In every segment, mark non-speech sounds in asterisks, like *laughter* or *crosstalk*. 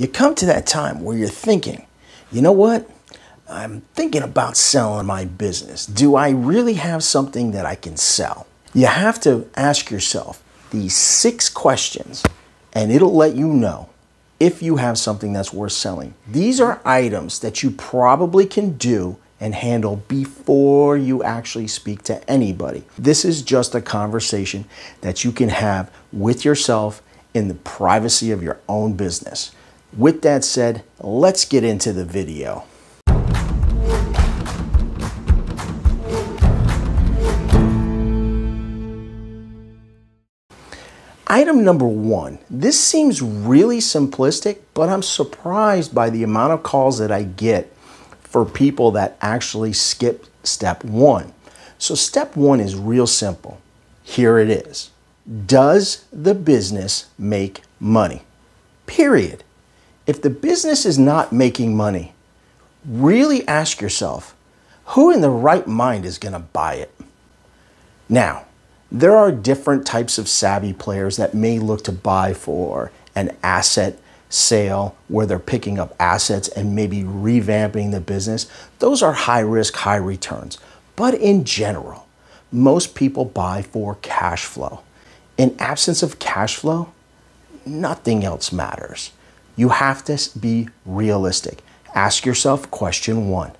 you come to that time where you're thinking, you know what? I'm thinking about selling my business. Do I really have something that I can sell? You have to ask yourself these six questions, and it'll let you know if you have something that's worth selling. These are items that you probably can do and handle before you actually speak to anybody. This is just a conversation that you can have with yourself in the privacy of your own business. With that said, let's get into the video. Item number one, this seems really simplistic, but I'm surprised by the amount of calls that I get for people that actually skip step one. So step one is real simple. Here it is. Does the business make money? Period if the business is not making money, really ask yourself who in the right mind is going to buy it? Now, there are different types of savvy players that may look to buy for an asset sale where they're picking up assets and maybe revamping the business. Those are high risk, high returns. But in general, most people buy for cash flow. In absence of cash flow, nothing else matters. You have to be realistic. Ask yourself question one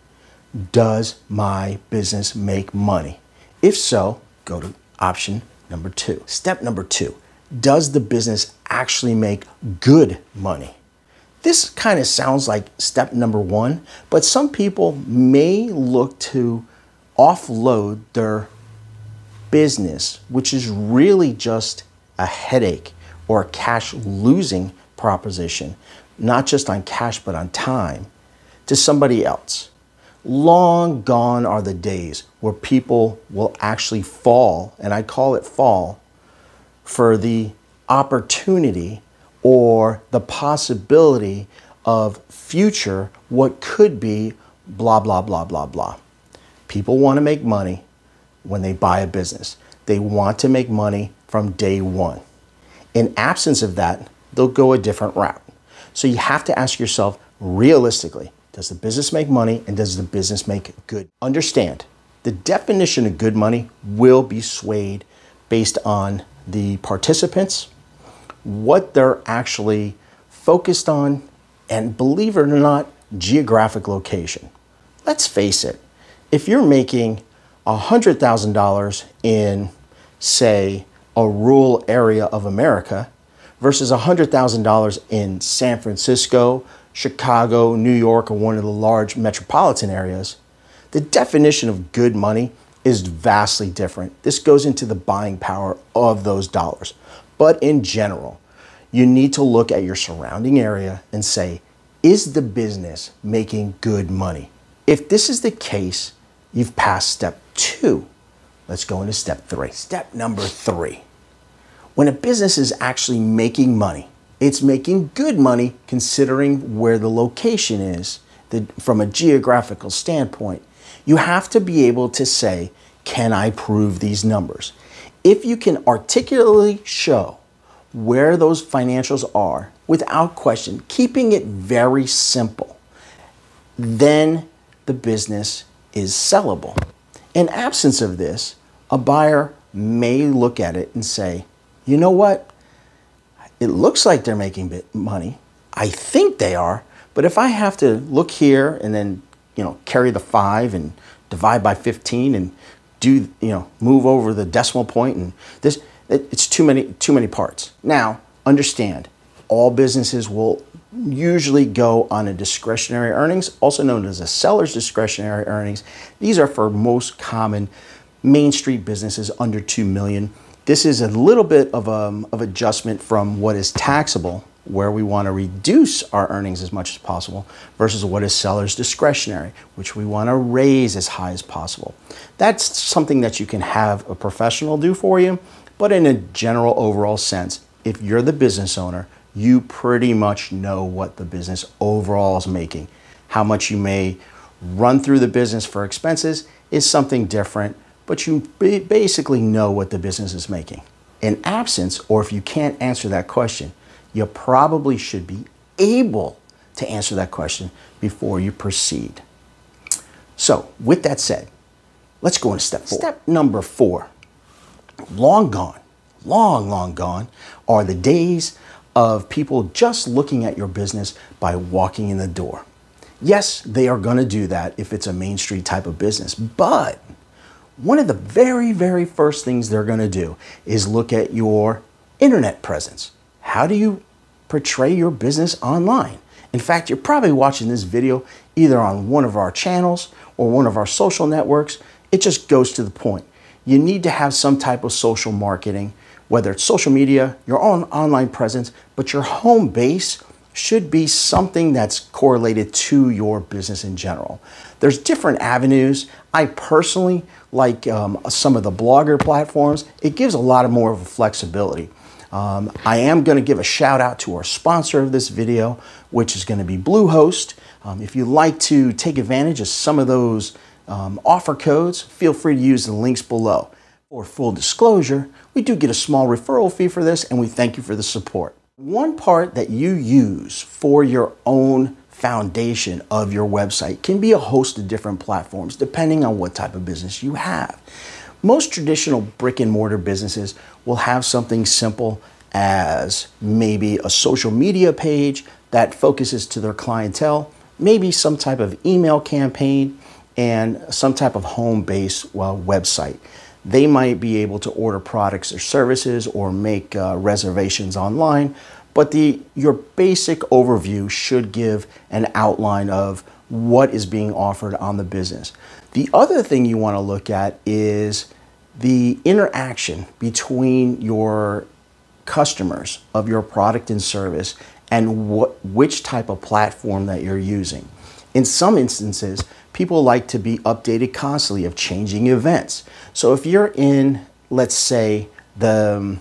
Does my business make money? If so, go to option number two. Step number two Does the business actually make good money? This kind of sounds like step number one, but some people may look to offload their business, which is really just a headache or a cash losing proposition, not just on cash, but on time, to somebody else. Long gone are the days where people will actually fall, and I call it fall, for the opportunity or the possibility of future what could be blah, blah, blah, blah, blah. People want to make money when they buy a business. They want to make money from day one. In absence of that, they'll go a different route. So you have to ask yourself realistically, does the business make money and does the business make good? Understand, the definition of good money will be swayed based on the participants, what they're actually focused on, and believe it or not, geographic location. Let's face it, if you're making $100,000 in, say, a rural area of America, versus $100,000 in San Francisco, Chicago, New York, or one of the large metropolitan areas, the definition of good money is vastly different. This goes into the buying power of those dollars. But in general, you need to look at your surrounding area and say, is the business making good money? If this is the case, you've passed step two. Let's go into step three. Step number three when a business is actually making money, it's making good money considering where the location is the, from a geographical standpoint. You have to be able to say, can I prove these numbers? If you can articulately show where those financials are without question, keeping it very simple, then the business is sellable. In absence of this, a buyer may look at it and say, you know what? It looks like they're making money. I think they are. But if I have to look here and then, you know, carry the five and divide by 15 and do, you know, move over the decimal point and this, it's too many, too many parts. Now, understand, all businesses will usually go on a discretionary earnings, also known as a seller's discretionary earnings. These are for most common Main Street businesses under 2 million. This is a little bit of, a um, of adjustment from what is taxable, where we want to reduce our earnings as much as possible, versus what is seller's discretionary, which we want to raise as high as possible. That's something that you can have a professional do for you, but in a general overall sense, if you're the business owner, you pretty much know what the business overall is making. How much you may run through the business for expenses is something different but you basically know what the business is making. In absence, or if you can't answer that question, you probably should be able to answer that question before you proceed. So, with that said, let's go into step four. Step number four long gone, long, long gone are the days of people just looking at your business by walking in the door. Yes, they are going to do that if it's a Main Street type of business, but one of the very, very first things they're going to do is look at your internet presence. How do you portray your business online? In fact, you're probably watching this video either on one of our channels or one of our social networks. It just goes to the point. You need to have some type of social marketing, whether it's social media, your own online presence, but your home base should be something that's correlated to your business in general. There's different avenues. I personally like um, some of the blogger platforms. It gives a lot of more of a flexibility. Um, I am going to give a shout out to our sponsor of this video, which is going to be Bluehost. Um, if you'd like to take advantage of some of those um, offer codes, feel free to use the links below. For full disclosure, we do get a small referral fee for this, and we thank you for the support. One part that you use for your own foundation of your website can be a host of different platforms depending on what type of business you have. Most traditional brick and mortar businesses will have something simple as maybe a social media page that focuses to their clientele, maybe some type of email campaign, and some type of home based well, website they might be able to order products or services or make uh, reservations online, but the, your basic overview should give an outline of what is being offered on the business. The other thing you want to look at is the interaction between your customers of your product and service and what, which type of platform that you're using. In some instances, people like to be updated constantly of changing events. So if you're in, let's say, the, um,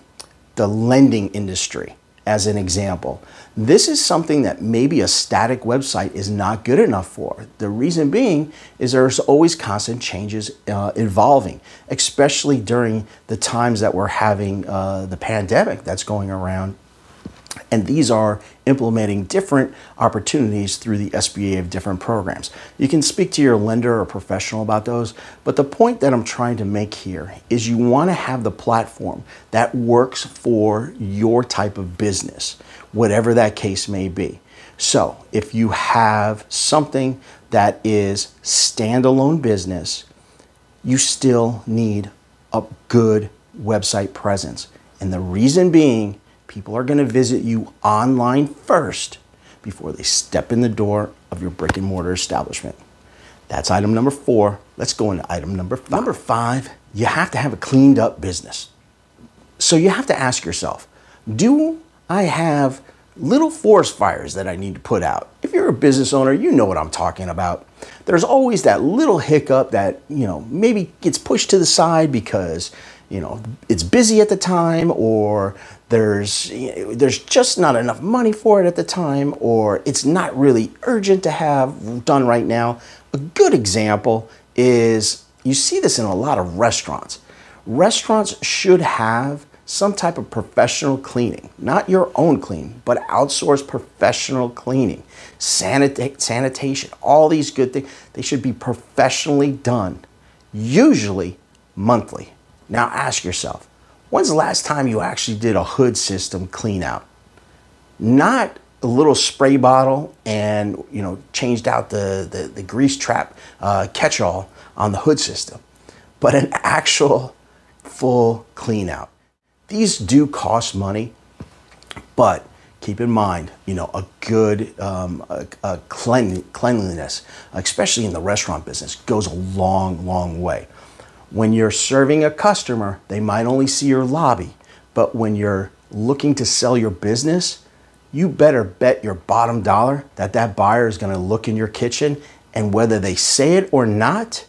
the lending industry, as an example. This is something that maybe a static website is not good enough for. The reason being is there's always constant changes uh, evolving, especially during the times that we're having uh, the pandemic that's going around and these are implementing different opportunities through the SBA of different programs. You can speak to your lender or professional about those, but the point that I'm trying to make here is you want to have the platform that works for your type of business, whatever that case may be. So if you have something that is standalone business, you still need a good website presence. And the reason being People are going to visit you online first before they step in the door of your brick and mortar establishment. That's item number four. Let's go into item number five. Number five, you have to have a cleaned up business. So you have to ask yourself, do I have little forest fires that I need to put out? If you're a business owner, you know what I'm talking about. There's always that little hiccup that, you know, maybe gets pushed to the side because you know it's busy at the time or there's there's just not enough money for it at the time or it's not really urgent to have done right now a good example is you see this in a lot of restaurants restaurants should have some type of professional cleaning not your own clean but outsourced professional cleaning sanita- sanitation all these good things they should be professionally done usually monthly now ask yourself, when's the last time you actually did a hood system clean out? Not a little spray bottle and you know changed out the, the, the grease trap uh, catch-all on the hood system, but an actual full clean out. These do cost money, but keep in mind, you know, a good um, a, a clean, cleanliness, especially in the restaurant business, goes a long, long way. When you're serving a customer, they might only see your lobby, but when you're looking to sell your business, you better bet your bottom dollar that that buyer is going to look in your kitchen and whether they say it or not,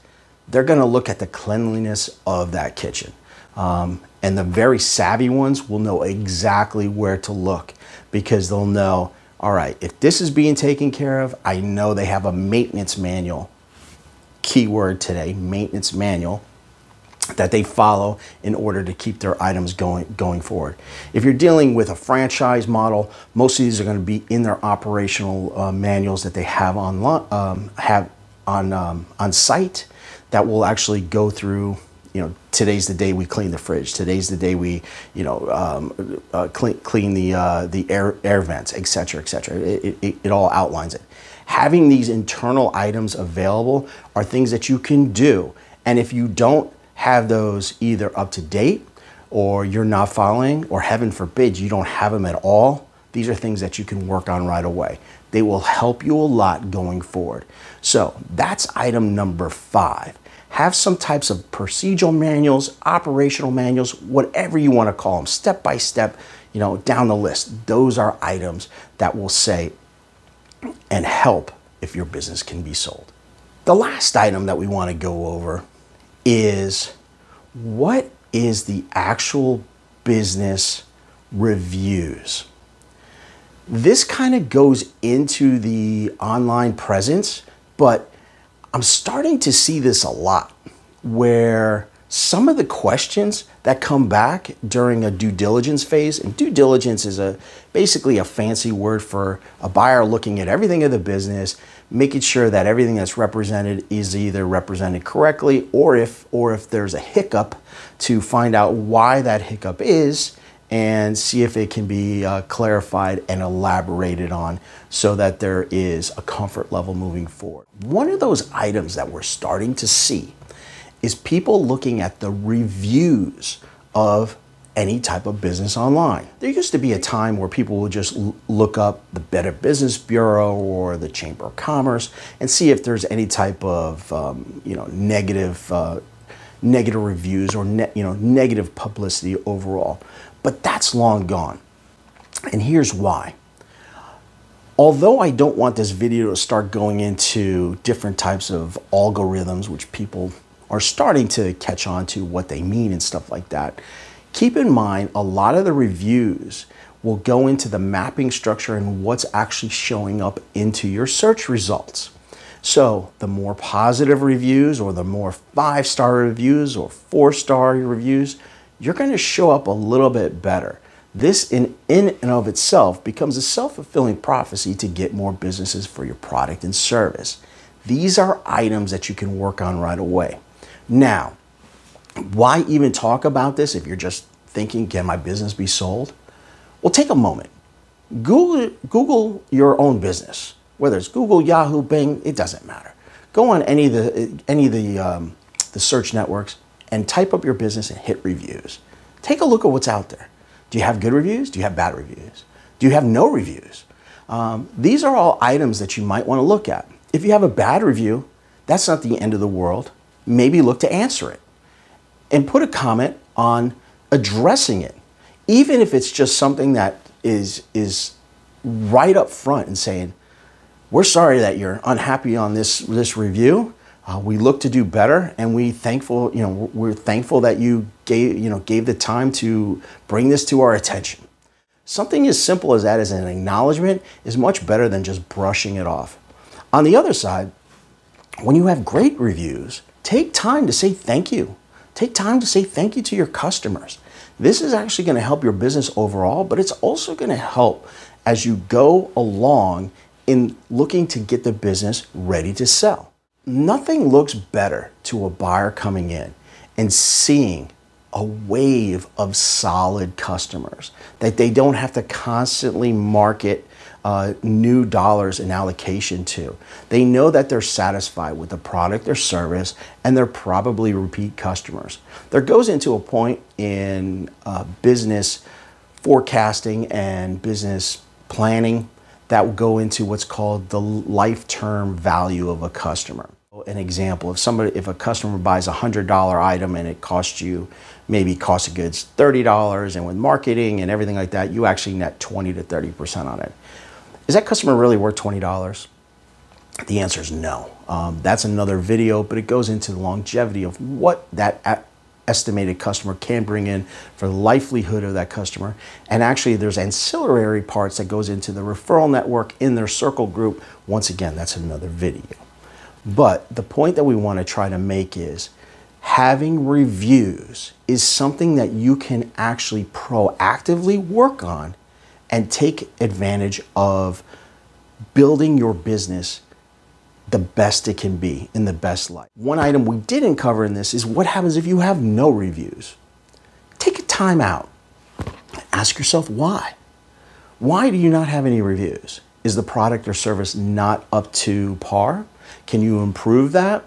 they're going to look at the cleanliness of that kitchen. Um, and the very savvy ones will know exactly where to look because they'll know, all right, if this is being taken care of, I know they have a maintenance manual. Keyword today, maintenance manual that they follow in order to keep their items going, going forward. If you're dealing with a franchise model, most of these are going to be in their operational uh, manuals that they have on, um, have on, um, on site that will actually go through you know, today's the day we clean the fridge. Today's the day we, you know, um, uh, clean, clean the, uh, the air, air vents, et cetera, et cetera. It, it, it all outlines it. Having these internal items available are things that you can do. And if you don't have those either up to date or you're not following, or heaven forbid, you don't have them at all, these are things that you can work on right away. They will help you a lot going forward. So that's item number five. Have some types of procedural manuals, operational manuals, whatever you want to call them, step by step, you know, down the list. Those are items that will say and help if your business can be sold. The last item that we want to go over is what is the actual business reviews? This kind of goes into the online presence, but I'm starting to see this a lot where some of the questions that come back during a due diligence phase, and due diligence is a basically a fancy word for a buyer looking at everything of the business, making sure that everything that's represented is either represented correctly or if, or if there's a hiccup to find out why that hiccup is and see if it can be uh, clarified and elaborated on so that there is a comfort level moving forward. One of those items that we're starting to see is people looking at the reviews of any type of business online. There used to be a time where people would just look up the Better Business Bureau or the Chamber of Commerce and see if there's any type of um, you know negative uh, negative reviews or ne you know negative publicity overall. But that's long gone, and here's why. Although I don't want this video to start going into different types of algorithms, which people are starting to catch on to what they mean and stuff like that Keep in mind, a lot of the reviews will go into the mapping structure and what's actually showing up into your search results. So the more positive reviews or the more five-star reviews or four-star reviews, you're gonna show up a little bit better. This in, in and of itself becomes a self-fulfilling prophecy to get more businesses for your product and service. These are items that you can work on right away. Now, why even talk about this if you're just thinking, can my business be sold? Well, take a moment. Google, Google your own business, whether it's Google, Yahoo, Bing, it doesn't matter. Go on any of the, any of the, um, the search networks and type up your business and hit reviews. Take a look at what's out there. Do you have good reviews? Do you have bad reviews? Do you have no reviews? Um, these are all items that you might want to look at. If you have a bad review, that's not the end of the world. Maybe look to answer it and put a comment on addressing it, even if it's just something that is is right up front and saying, "We're sorry that you're unhappy on this this review. Uh, we look to do better, and we thankful you know we're thankful that you gave you know gave the time to bring this to our attention." Something as simple as that as an acknowledgement is much better than just brushing it off. On the other side, when you have great reviews, take time to say thank you Take time to say thank you to your customers. This is actually going to help your business overall, but it's also going to help as you go along in looking to get the business ready to sell. Nothing looks better to a buyer coming in and seeing a wave of solid customers that they don't have to constantly market uh, new dollars in allocation to. They know that they're satisfied with the product or service and they're probably repeat customers. There goes into a point in uh, business forecasting and business planning that will go into what's called the lifetime value of a customer. An example, if somebody if a customer buys a $100 item and it costs you maybe cost of goods $30 and with marketing and everything like that, you actually net 20 to 30% on it is that customer really worth $20? The answer is no. Um, that's another video, but it goes into the longevity of what that estimated customer can bring in for the livelihood of that customer. And actually, there's ancillary parts that goes into the referral network in their circle group. Once again, that's another video. But the point that we want to try to make is having reviews is something that you can actually proactively work on and take advantage of building your business the best it can be in the best light. One item we didn't cover in this is what happens if you have no reviews. Take a time out. Ask yourself why. Why do you not have any reviews? Is the product or service not up to par? Can you improve that?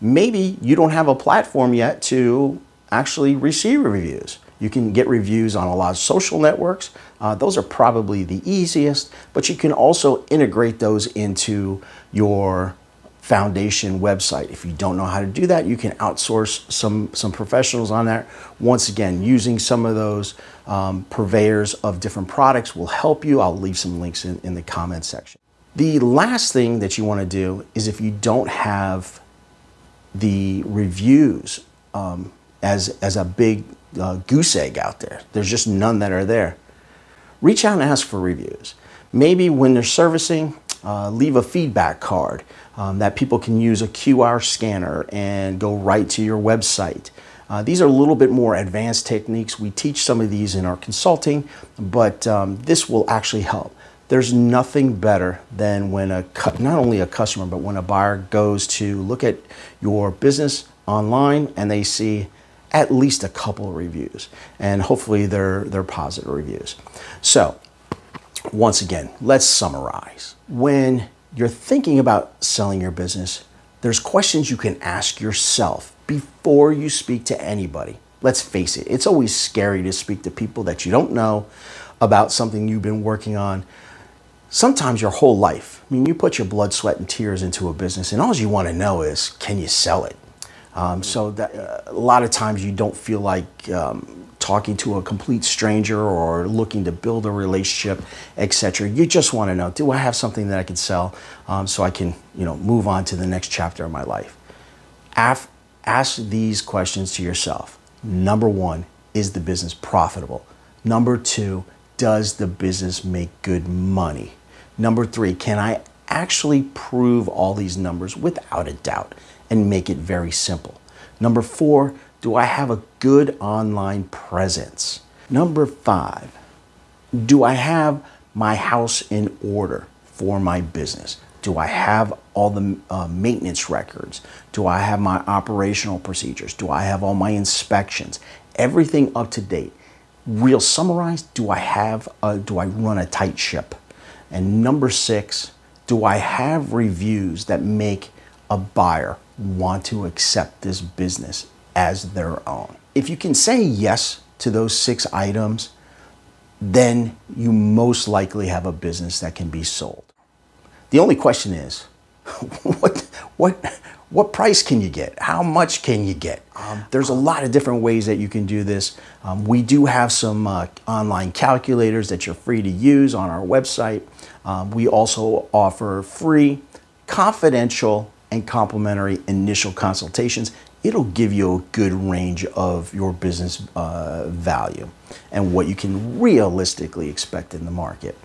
Maybe you don't have a platform yet to actually receive reviews. You can get reviews on a lot of social networks. Uh, those are probably the easiest, but you can also integrate those into your foundation website. If you don't know how to do that, you can outsource some, some professionals on that. Once again, using some of those um, purveyors of different products will help you. I'll leave some links in, in the comment section. The last thing that you want to do is if you don't have the reviews um, as, as a big uh, goose egg out there. There's just none that are there. Reach out and ask for reviews. Maybe when they're servicing, uh, leave a feedback card um, that people can use a QR scanner and go right to your website. Uh, these are a little bit more advanced techniques. We teach some of these in our consulting, but um, this will actually help. There's nothing better than when a not only a customer, but when a buyer goes to look at your business online and they see at least a couple reviews, and hopefully they're, they're positive reviews. So, once again, let's summarize. When you're thinking about selling your business, there's questions you can ask yourself before you speak to anybody. Let's face it, it's always scary to speak to people that you don't know about something you've been working on. Sometimes your whole life. I mean, you put your blood, sweat, and tears into a business, and all you want to know is can you sell it? Um, so that uh, a lot of times you don't feel like um, talking to a complete stranger or looking to build a relationship, etc. You just want to know: Do I have something that I can sell um, so I can, you know, move on to the next chapter of my life? Af ask these questions to yourself. Number one: Is the business profitable? Number two: Does the business make good money? Number three: Can I actually prove all these numbers without a doubt? and make it very simple. Number four, do I have a good online presence? Number five, do I have my house in order for my business? Do I have all the uh, maintenance records? Do I have my operational procedures? Do I have all my inspections? Everything up to date. Real summarized, do I have a, do I run a tight ship? And number 6, do I have reviews that make a buyer want to accept this business as their own? If you can say yes to those six items, then you most likely have a business that can be sold. The only question is, *laughs* what, what, what price can you get? How much can you get? Um, there's a um, lot of different ways that you can do this. Um, we do have some uh, online calculators that you're free to use on our website. Um, we also offer free, confidential and complimentary initial consultations. It'll give you a good range of your business uh, value and what you can realistically expect in the market.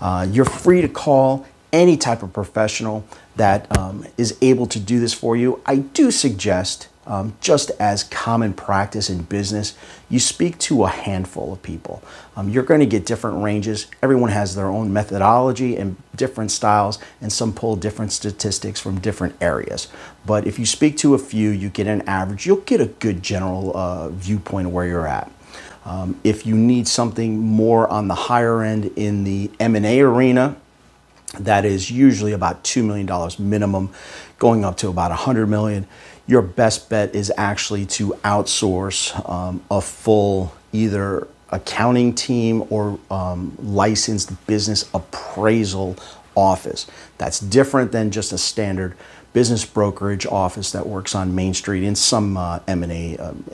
Uh, you're free to call any type of professional that um, is able to do this for you. I do suggest um, just as common practice in business, you speak to a handful of people. Um, you're going to get different ranges. Everyone has their own methodology and different styles, and some pull different statistics from different areas. But if you speak to a few, you get an average, you'll get a good general uh, viewpoint of where you're at. Um, if you need something more on the higher end in the M&A arena, that is usually about $2 million minimum, going up to about 100 million. Your best bet is actually to outsource um, a full either accounting team or um, licensed business appraisal office. That's different than just a standard business brokerage office that works on Main Street in some uh, M&A um,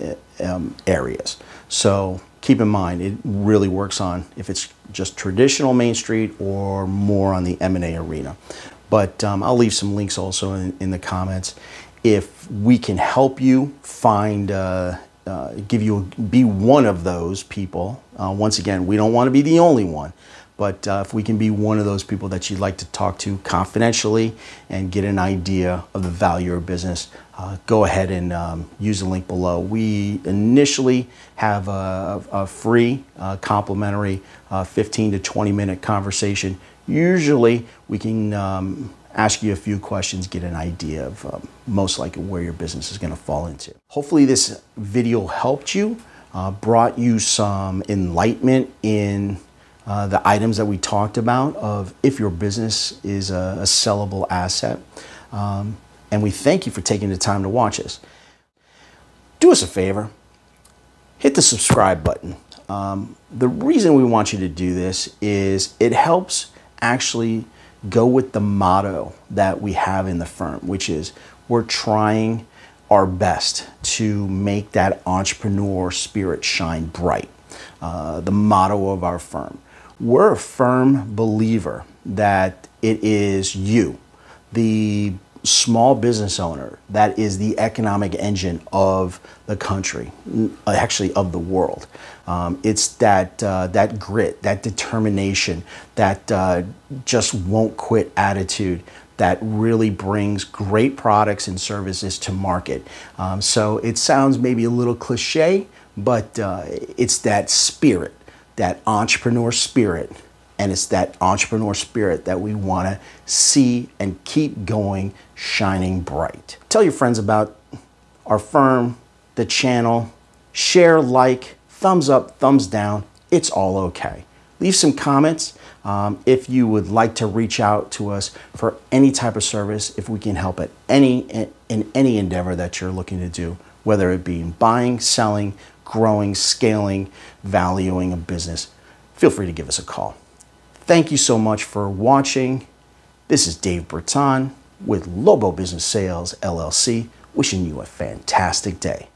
um, areas. So keep in mind, it really works on if it's just traditional Main Street or more on the M&A arena. But um, I'll leave some links also in, in, the comments. If we can help you find, uh, uh, give you, a, be one of those people. Uh, once again, we don't want to be the only one. But uh, if we can be one of those people that you'd like to talk to confidentially and get an idea of the value of business, uh, go ahead and um, use the link below. We initially have a, a free, uh, complimentary uh, 15 to 20 minute conversation. Usually, we can um, ask you a few questions, get an idea of um, most likely where your business is going to fall into. Hopefully, this video helped you, uh, brought you some enlightenment in. Uh, the items that we talked about of if your business is a, a sellable asset. Um, and we thank you for taking the time to watch us. Do us a favor, hit the subscribe button. Um, the reason we want you to do this is it helps actually go with the motto that we have in the firm, which is we're trying our best to make that entrepreneur spirit shine bright, uh, the motto of our firm. We're a firm believer that it is you, the small business owner that is the economic engine of the country, uh, actually of the world. Um, it's that uh, that grit, that determination, that uh, just won't quit attitude that really brings great products and services to market. Um, so it sounds maybe a little cliche, but uh, it's that spirit, that entrepreneur spirit and it's that entrepreneur spirit that we want to see and keep going, shining bright. Tell your friends about our firm, the channel, share, like, thumbs up, thumbs down. It's all okay. Leave some comments um, if you would like to reach out to us for any type of service, if we can help at any in any endeavor that you're looking to do, whether it be in buying, selling, growing, scaling, valuing a business. Feel free to give us a call. Thank you so much for watching. This is Dave Breton with Lobo Business Sales LLC, wishing you a fantastic day.